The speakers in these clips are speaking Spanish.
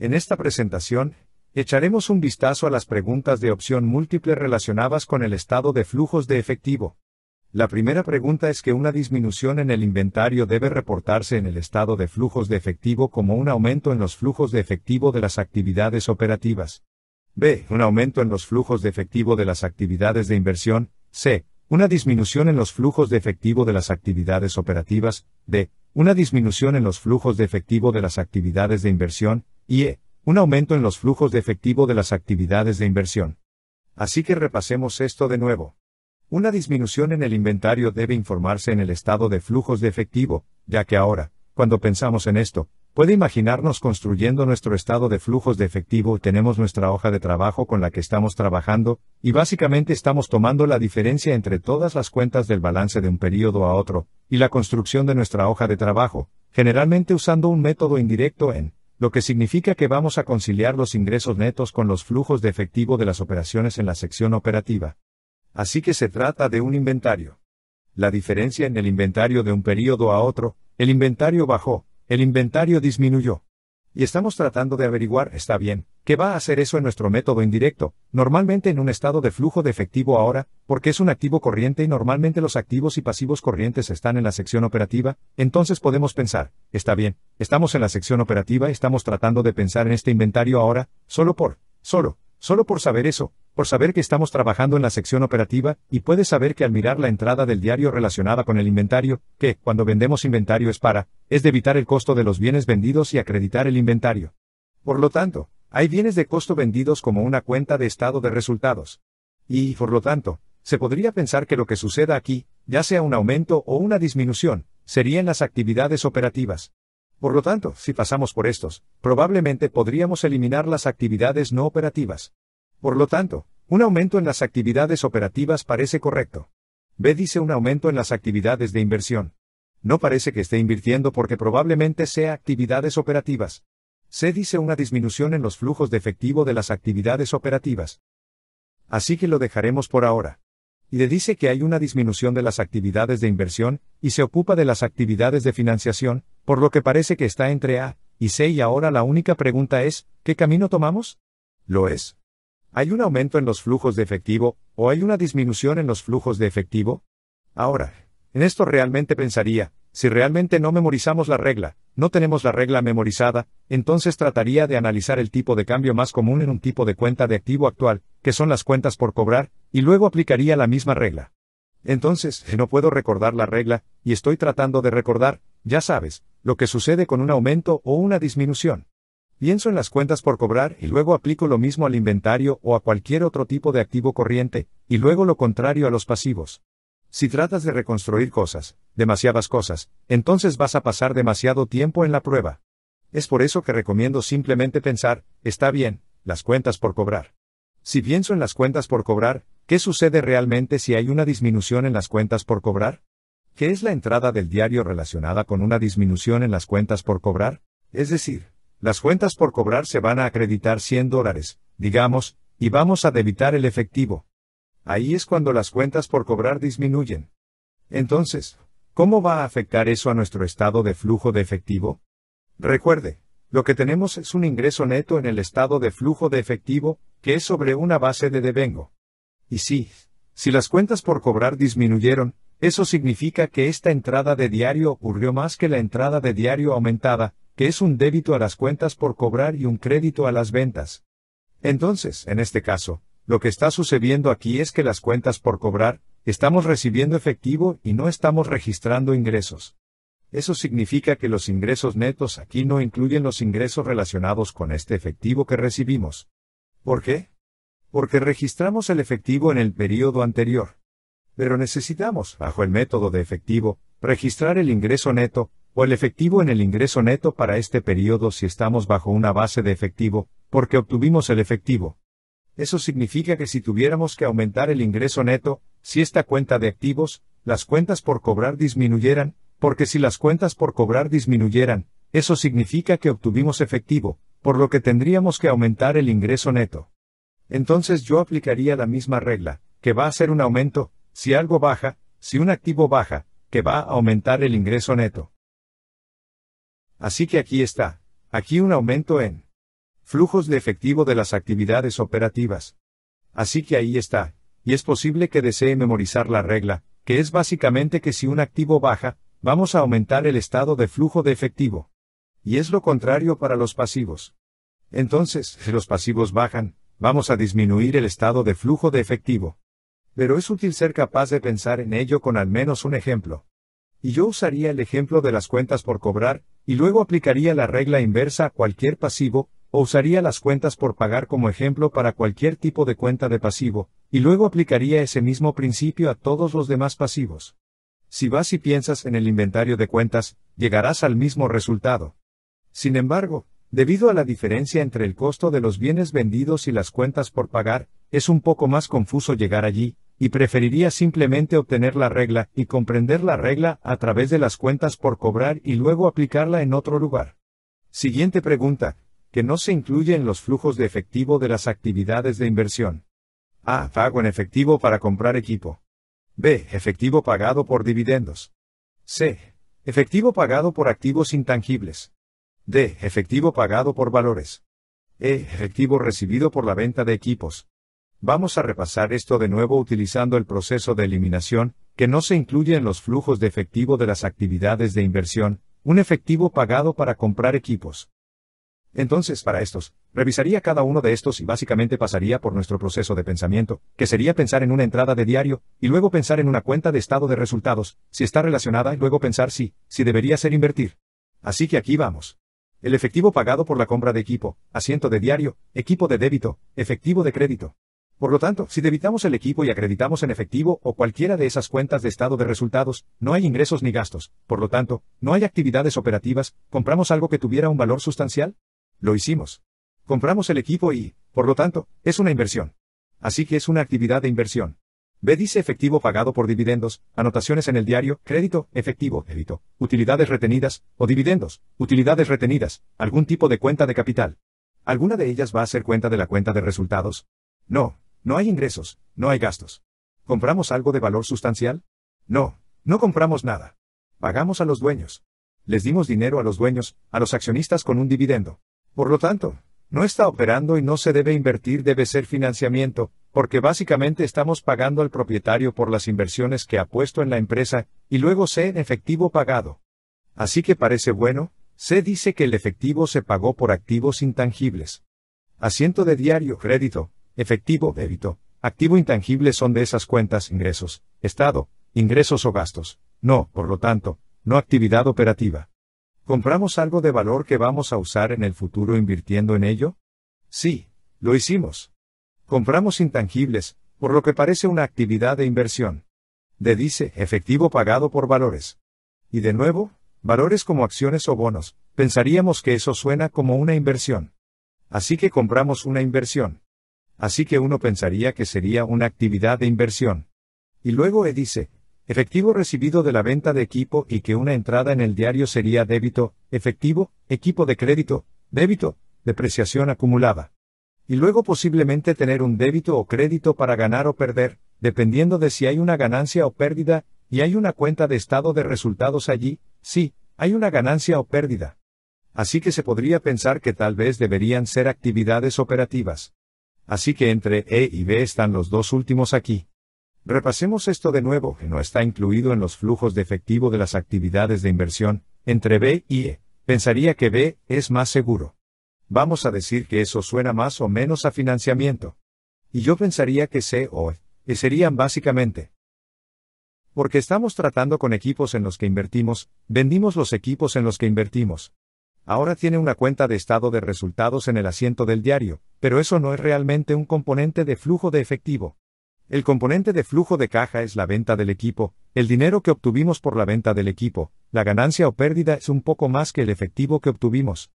En esta presentación, echaremos un vistazo a las preguntas de opción múltiple relacionadas con el estado de flujos de efectivo. La primera pregunta es que una disminución en el inventario debe reportarse en el estado de flujos de efectivo como un aumento en los flujos de efectivo de las actividades operativas. B. Un aumento en los flujos de efectivo de las actividades de inversión. C. Una disminución en los flujos de efectivo de las actividades operativas. D. Una disminución en los flujos de efectivo de las actividades de inversión y e, un aumento en los flujos de efectivo de las actividades de inversión. Así que repasemos esto de nuevo. Una disminución en el inventario debe informarse en el estado de flujos de efectivo, ya que ahora, cuando pensamos en esto, puede imaginarnos construyendo nuestro estado de flujos de efectivo, tenemos nuestra hoja de trabajo con la que estamos trabajando, y básicamente estamos tomando la diferencia entre todas las cuentas del balance de un periodo a otro, y la construcción de nuestra hoja de trabajo, generalmente usando un método indirecto en lo que significa que vamos a conciliar los ingresos netos con los flujos de efectivo de las operaciones en la sección operativa. Así que se trata de un inventario. La diferencia en el inventario de un periodo a otro, el inventario bajó, el inventario disminuyó. Y estamos tratando de averiguar, está bien, que va a hacer eso en nuestro método indirecto, normalmente en un estado de flujo de efectivo ahora, porque es un activo corriente y normalmente los activos y pasivos corrientes están en la sección operativa, entonces podemos pensar, está bien, estamos en la sección operativa y estamos tratando de pensar en este inventario ahora, solo por, solo, Solo por saber eso, por saber que estamos trabajando en la sección operativa, y puedes saber que al mirar la entrada del diario relacionada con el inventario, que, cuando vendemos inventario es para, es de evitar el costo de los bienes vendidos y acreditar el inventario. Por lo tanto, hay bienes de costo vendidos como una cuenta de estado de resultados. Y, por lo tanto, se podría pensar que lo que suceda aquí, ya sea un aumento o una disminución, serían las actividades operativas. Por lo tanto, si pasamos por estos, probablemente podríamos eliminar las actividades no operativas. Por lo tanto, un aumento en las actividades operativas parece correcto. B dice un aumento en las actividades de inversión. No parece que esté invirtiendo porque probablemente sea actividades operativas. C dice una disminución en los flujos de efectivo de las actividades operativas. Así que lo dejaremos por ahora. Y D dice que hay una disminución de las actividades de inversión, y se ocupa de las actividades de financiación, por lo que parece que está entre A y C y ahora la única pregunta es, ¿qué camino tomamos? Lo es. ¿Hay un aumento en los flujos de efectivo, o hay una disminución en los flujos de efectivo? Ahora, en esto realmente pensaría, si realmente no memorizamos la regla, no tenemos la regla memorizada, entonces trataría de analizar el tipo de cambio más común en un tipo de cuenta de activo actual, que son las cuentas por cobrar, y luego aplicaría la misma regla. Entonces, no puedo recordar la regla, y estoy tratando de recordar, ya sabes, lo que sucede con un aumento o una disminución. Pienso en las cuentas por cobrar y luego aplico lo mismo al inventario o a cualquier otro tipo de activo corriente, y luego lo contrario a los pasivos. Si tratas de reconstruir cosas, demasiadas cosas, entonces vas a pasar demasiado tiempo en la prueba. Es por eso que recomiendo simplemente pensar, está bien, las cuentas por cobrar. Si pienso en las cuentas por cobrar, ¿qué sucede realmente si hay una disminución en las cuentas por cobrar? ¿Qué es la entrada del diario relacionada con una disminución en las cuentas por cobrar, es decir, las cuentas por cobrar se van a acreditar 100 dólares, digamos, y vamos a debitar el efectivo. Ahí es cuando las cuentas por cobrar disminuyen. Entonces, ¿cómo va a afectar eso a nuestro estado de flujo de efectivo? Recuerde, lo que tenemos es un ingreso neto en el estado de flujo de efectivo, que es sobre una base de devengo. Y sí, si las cuentas por cobrar disminuyeron, eso significa que esta entrada de diario ocurrió más que la entrada de diario aumentada, que es un débito a las cuentas por cobrar y un crédito a las ventas. Entonces, en este caso, lo que está sucediendo aquí es que las cuentas por cobrar, estamos recibiendo efectivo y no estamos registrando ingresos. Eso significa que los ingresos netos aquí no incluyen los ingresos relacionados con este efectivo que recibimos. ¿Por qué? Porque registramos el efectivo en el periodo anterior pero necesitamos, bajo el método de efectivo, registrar el ingreso neto, o el efectivo en el ingreso neto para este periodo si estamos bajo una base de efectivo, porque obtuvimos el efectivo. Eso significa que si tuviéramos que aumentar el ingreso neto, si esta cuenta de activos, las cuentas por cobrar disminuyeran, porque si las cuentas por cobrar disminuyeran, eso significa que obtuvimos efectivo, por lo que tendríamos que aumentar el ingreso neto. Entonces yo aplicaría la misma regla, que va a ser un aumento, si algo baja, si un activo baja, que va a aumentar el ingreso neto. Así que aquí está, aquí un aumento en flujos de efectivo de las actividades operativas. Así que ahí está, y es posible que desee memorizar la regla, que es básicamente que si un activo baja, vamos a aumentar el estado de flujo de efectivo. Y es lo contrario para los pasivos. Entonces, si los pasivos bajan, vamos a disminuir el estado de flujo de efectivo pero es útil ser capaz de pensar en ello con al menos un ejemplo. Y yo usaría el ejemplo de las cuentas por cobrar, y luego aplicaría la regla inversa a cualquier pasivo, o usaría las cuentas por pagar como ejemplo para cualquier tipo de cuenta de pasivo, y luego aplicaría ese mismo principio a todos los demás pasivos. Si vas y piensas en el inventario de cuentas, llegarás al mismo resultado. Sin embargo, debido a la diferencia entre el costo de los bienes vendidos y las cuentas por pagar, es un poco más confuso llegar allí, y preferiría simplemente obtener la regla y comprender la regla a través de las cuentas por cobrar y luego aplicarla en otro lugar. Siguiente pregunta, que no se incluye en los flujos de efectivo de las actividades de inversión. A. Pago en efectivo para comprar equipo. B. Efectivo pagado por dividendos. C. Efectivo pagado por activos intangibles. D. Efectivo pagado por valores. E. Efectivo recibido por la venta de equipos. Vamos a repasar esto de nuevo utilizando el proceso de eliminación, que no se incluye en los flujos de efectivo de las actividades de inversión, un efectivo pagado para comprar equipos. Entonces, para estos, revisaría cada uno de estos y básicamente pasaría por nuestro proceso de pensamiento, que sería pensar en una entrada de diario, y luego pensar en una cuenta de estado de resultados, si está relacionada, y luego pensar si, si debería ser invertir. Así que aquí vamos. El efectivo pagado por la compra de equipo, asiento de diario, equipo de débito, efectivo de crédito. Por lo tanto, si debitamos el equipo y acreditamos en efectivo o cualquiera de esas cuentas de estado de resultados, no hay ingresos ni gastos, por lo tanto, no hay actividades operativas, ¿compramos algo que tuviera un valor sustancial? Lo hicimos. Compramos el equipo y, por lo tanto, es una inversión. Así que es una actividad de inversión. B dice efectivo pagado por dividendos, anotaciones en el diario, crédito, efectivo, débito, utilidades retenidas, o dividendos, utilidades retenidas, algún tipo de cuenta de capital. ¿Alguna de ellas va a ser cuenta de la cuenta de resultados? No, no hay ingresos, no hay gastos. ¿Compramos algo de valor sustancial? No, no compramos nada. Pagamos a los dueños. Les dimos dinero a los dueños, a los accionistas con un dividendo. Por lo tanto, no está operando y no se debe invertir, debe ser financiamiento, porque básicamente estamos pagando al propietario por las inversiones que ha puesto en la empresa, y luego se en efectivo pagado. Así que parece bueno, se dice que el efectivo se pagó por activos intangibles. Asiento de diario, crédito, Efectivo, débito, activo intangible son de esas cuentas ingresos, estado, ingresos o gastos. No, por lo tanto, no actividad operativa. ¿Compramos algo de valor que vamos a usar en el futuro invirtiendo en ello? Sí, lo hicimos. Compramos intangibles, por lo que parece una actividad de inversión. De dice, efectivo pagado por valores. Y de nuevo, valores como acciones o bonos, pensaríamos que eso suena como una inversión. Así que compramos una inversión así que uno pensaría que sería una actividad de inversión. Y luego E dice, efectivo recibido de la venta de equipo y que una entrada en el diario sería débito, efectivo, equipo de crédito, débito, depreciación acumulada. Y luego posiblemente tener un débito o crédito para ganar o perder, dependiendo de si hay una ganancia o pérdida, y hay una cuenta de estado de resultados allí, sí, hay una ganancia o pérdida. Así que se podría pensar que tal vez deberían ser actividades operativas. Así que entre E y B están los dos últimos aquí. Repasemos esto de nuevo, que no está incluido en los flujos de efectivo de las actividades de inversión, entre B y E. Pensaría que B es más seguro. Vamos a decir que eso suena más o menos a financiamiento. Y yo pensaría que C o E, serían básicamente. Porque estamos tratando con equipos en los que invertimos, vendimos los equipos en los que invertimos. Ahora tiene una cuenta de estado de resultados en el asiento del diario, pero eso no es realmente un componente de flujo de efectivo. El componente de flujo de caja es la venta del equipo, el dinero que obtuvimos por la venta del equipo, la ganancia o pérdida es un poco más que el efectivo que obtuvimos.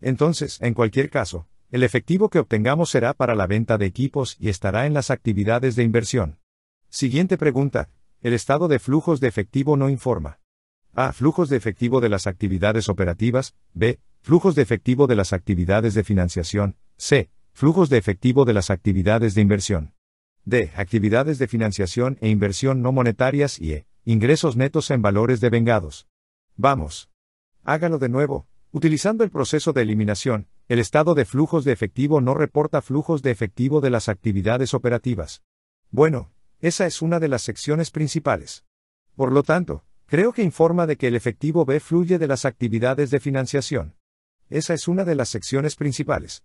Entonces, en cualquier caso, el efectivo que obtengamos será para la venta de equipos y estará en las actividades de inversión. Siguiente pregunta. El estado de flujos de efectivo no informa. A. Flujos de efectivo de las actividades operativas. B. Flujos de efectivo de las actividades de financiación. C. Flujos de efectivo de las actividades de inversión. D. Actividades de financiación e inversión no monetarias y E. Ingresos netos en valores de vengados. Vamos. Hágalo de nuevo. Utilizando el proceso de eliminación, el estado de flujos de efectivo no reporta flujos de efectivo de las actividades operativas. Bueno, esa es una de las secciones principales. Por lo tanto, Creo que informa de que el efectivo B fluye de las actividades de financiación. Esa es una de las secciones principales.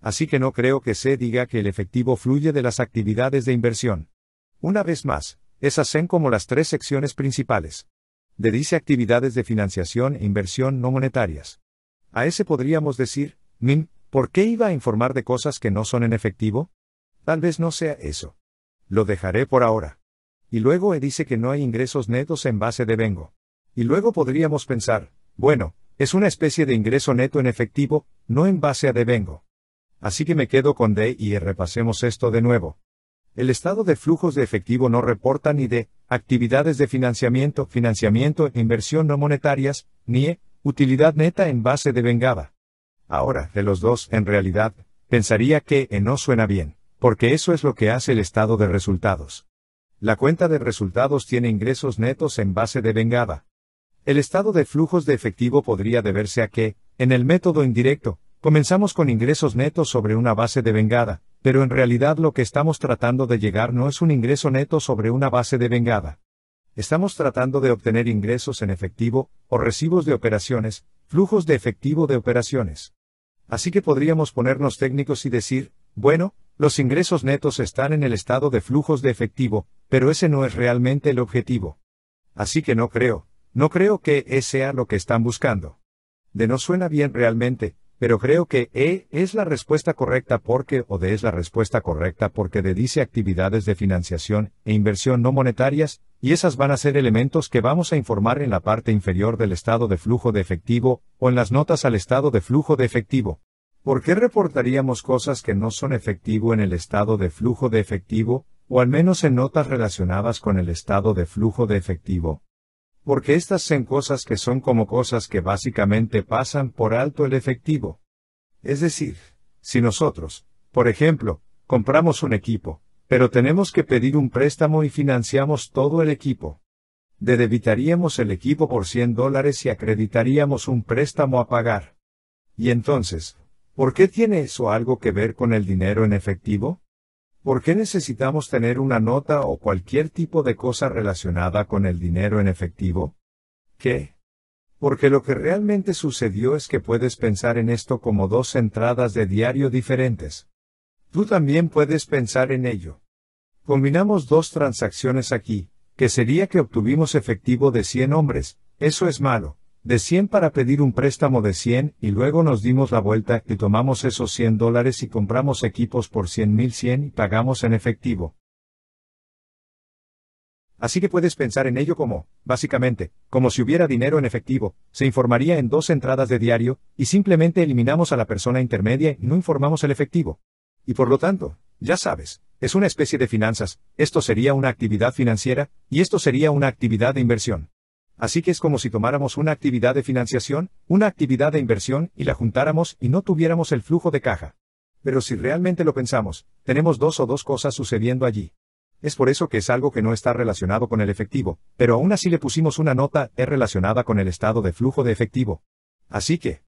Así que no creo que se diga que el efectivo fluye de las actividades de inversión. Una vez más, esas son como las tres secciones principales. De dice actividades de financiación e inversión no monetarias. A ese podríamos decir, Min, ¿por qué iba a informar de cosas que no son en efectivo? Tal vez no sea eso. Lo dejaré por ahora y luego E dice que no hay ingresos netos en base de Vengo. Y luego podríamos pensar, bueno, es una especie de ingreso neto en efectivo, no en base a de vengo. Así que me quedo con D y e. repasemos esto de nuevo. El estado de flujos de efectivo no reporta ni de actividades de financiamiento, financiamiento e inversión no monetarias, ni e, utilidad neta en base de vengada. Ahora, de los dos, en realidad, pensaría que e no suena bien, porque eso es lo que hace el estado de resultados. La cuenta de resultados tiene ingresos netos en base de vengada. El estado de flujos de efectivo podría deberse a que, en el método indirecto, comenzamos con ingresos netos sobre una base de vengada, pero en realidad lo que estamos tratando de llegar no es un ingreso neto sobre una base de vengada. Estamos tratando de obtener ingresos en efectivo, o recibos de operaciones, flujos de efectivo de operaciones. Así que podríamos ponernos técnicos y decir, bueno, los ingresos netos están en el estado de flujos de efectivo, pero ese no es realmente el objetivo. Así que no creo, no creo que E sea lo que están buscando. De no suena bien realmente, pero creo que E es la respuesta correcta porque o de es la respuesta correcta porque de dice actividades de financiación e inversión no monetarias, y esas van a ser elementos que vamos a informar en la parte inferior del estado de flujo de efectivo, o en las notas al estado de flujo de efectivo. ¿Por qué reportaríamos cosas que no son efectivo en el estado de flujo de efectivo, o al menos en notas relacionadas con el estado de flujo de efectivo? Porque estas son cosas que son como cosas que básicamente pasan por alto el efectivo. Es decir, si nosotros, por ejemplo, compramos un equipo, pero tenemos que pedir un préstamo y financiamos todo el equipo. Debitaríamos el equipo por 100 dólares y acreditaríamos un préstamo a pagar. Y entonces, ¿Por qué tiene eso algo que ver con el dinero en efectivo? ¿Por qué necesitamos tener una nota o cualquier tipo de cosa relacionada con el dinero en efectivo? ¿Qué? Porque lo que realmente sucedió es que puedes pensar en esto como dos entradas de diario diferentes. Tú también puedes pensar en ello. Combinamos dos transacciones aquí, que sería que obtuvimos efectivo de 100 hombres, eso es malo, de 100 para pedir un préstamo de 100 y luego nos dimos la vuelta y tomamos esos 100 dólares y compramos equipos por 100.100 y pagamos en efectivo. Así que puedes pensar en ello como, básicamente, como si hubiera dinero en efectivo, se informaría en dos entradas de diario, y simplemente eliminamos a la persona intermedia y no informamos el efectivo. Y por lo tanto, ya sabes, es una especie de finanzas, esto sería una actividad financiera, y esto sería una actividad de inversión. Así que es como si tomáramos una actividad de financiación, una actividad de inversión, y la juntáramos y no tuviéramos el flujo de caja. Pero si realmente lo pensamos, tenemos dos o dos cosas sucediendo allí. Es por eso que es algo que no está relacionado con el efectivo, pero aún así le pusimos una nota, es relacionada con el estado de flujo de efectivo. Así que,